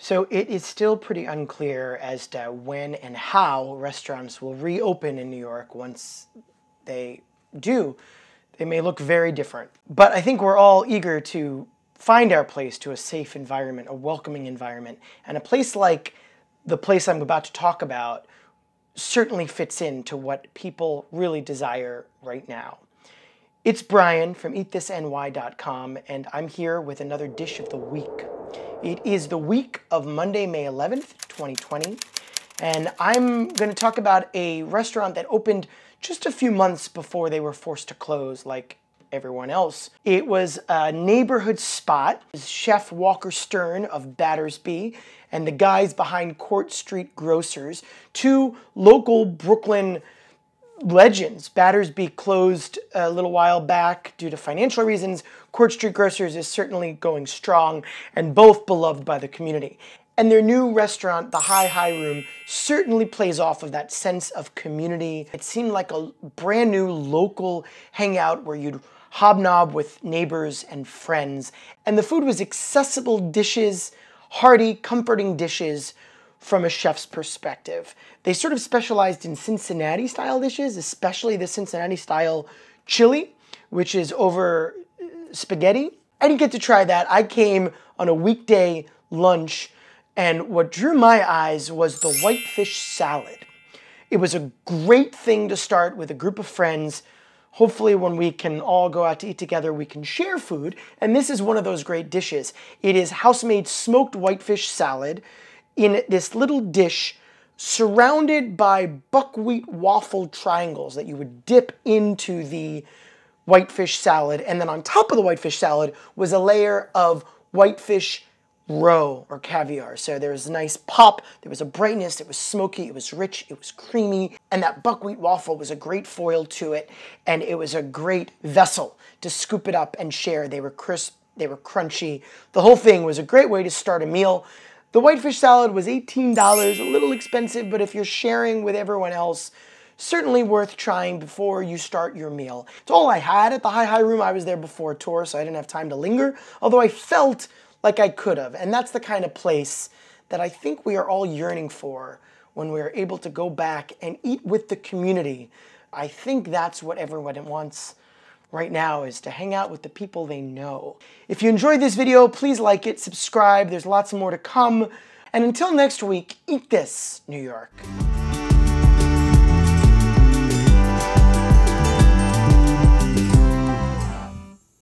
So it is still pretty unclear as to when and how restaurants will reopen in New York once they do. They may look very different. But I think we're all eager to find our place to a safe environment, a welcoming environment. And a place like the place I'm about to talk about certainly fits into what people really desire right now. It's Brian from eatthisny.com, and I'm here with another dish of the week. It is the week of Monday, May 11th, 2020, and I'm going to talk about a restaurant that opened just a few months before they were forced to close, like everyone else. It was a neighborhood spot. Chef Walker Stern of Battersby and the guys behind Court Street Grocers, two local Brooklyn legends. Battersby closed a little while back due to financial reasons. Court Street Grocers is certainly going strong and both beloved by the community. And their new restaurant, the High High Room, certainly plays off of that sense of community. It seemed like a brand new local hangout where you'd hobnob with neighbors and friends. And the food was accessible dishes, hearty, comforting dishes from a chef's perspective. They sort of specialized in Cincinnati style dishes, especially the Cincinnati style chili, which is over uh, spaghetti. I didn't get to try that. I came on a weekday lunch, and what drew my eyes was the whitefish salad. It was a great thing to start with a group of friends. Hopefully, when we can all go out to eat together, we can share food. And this is one of those great dishes. It is house made smoked whitefish salad in this little dish surrounded by buckwheat waffle triangles that you would dip into the whitefish salad. And then on top of the whitefish salad was a layer of whitefish roe or caviar. So there was a nice pop, there was a brightness, it was smoky, it was rich, it was creamy, and that buckwheat waffle was a great foil to it, and it was a great vessel to scoop it up and share. They were crisp, they were crunchy. The whole thing was a great way to start a meal. The whitefish salad was $18, a little expensive, but if you're sharing with everyone else, certainly worth trying before you start your meal. It's all I had at the High High Room. I was there before tour, so I didn't have time to linger, although I felt like I could have. And that's the kind of place that I think we are all yearning for when we're able to go back and eat with the community. I think that's what everyone wants right now is to hang out with the people they know. If you enjoyed this video, please like it, subscribe, there's lots more to come. And until next week, eat this, New York.